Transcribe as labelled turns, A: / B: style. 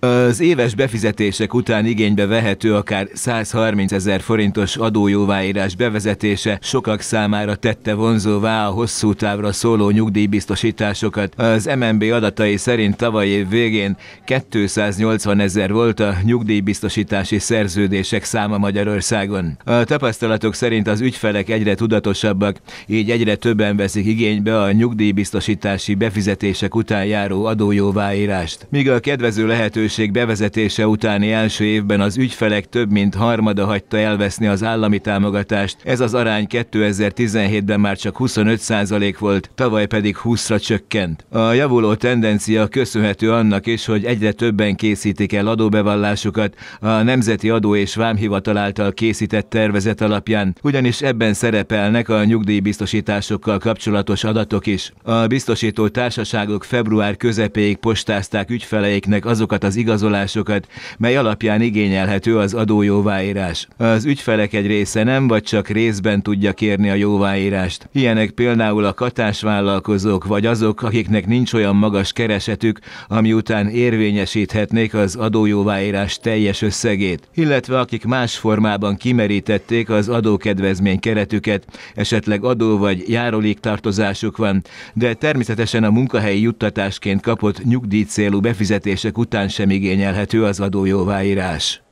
A: Az éves befizetések után igénybe vehető akár 130 ezer forintos adójóváírás bevezetése sokak számára tette vonzóvá a hosszú távra szóló nyugdíjbiztosításokat. Az MNB adatai szerint tavaly év végén 280 ezer volt a nyugdíjbiztosítási szerződések száma Magyarországon. A tapasztalatok szerint az ügyfelek egyre tudatosabbak, így egyre többen veszik igénybe a nyugdíjbiztosítási befizetések után járó adójóváírást. Míg a kedvező lehetőség lehetőség bevezetése utáni első évben az ügyfelek több mint harmada hagyta elveszni az állami támogatást, ez az arány 2017-ben már csak 25% volt, tavaly pedig 20-ra csökkent. A javuló tendencia köszönhető annak is, hogy egyre többen készítik el adóbevallásukat a Nemzeti Adó és Vámhivatal által készített tervezet alapján, ugyanis ebben szerepelnek a nyugdíjbiztosításokkal kapcsolatos adatok is. A biztosító társaságok február közepéig postázták ügyfeleiknek azokat az igazolásokat, mely alapján igényelhető az adójóváírás. Az ügyfelek egy része nem, vagy csak részben tudja kérni a jóváírást. Ilyenek például a katás vállalkozók, vagy azok, akiknek nincs olyan magas keresetük, ami után érvényesíthetnék az adójóváírás teljes összegét, illetve akik más formában kimerítették az adókedvezmény keretüket, esetleg adó vagy járulék tartozásuk van, de természetesen a munkahelyi juttatásként kapott nyugdíj célú befizetések után sem sem igényelhető az adójóváírás.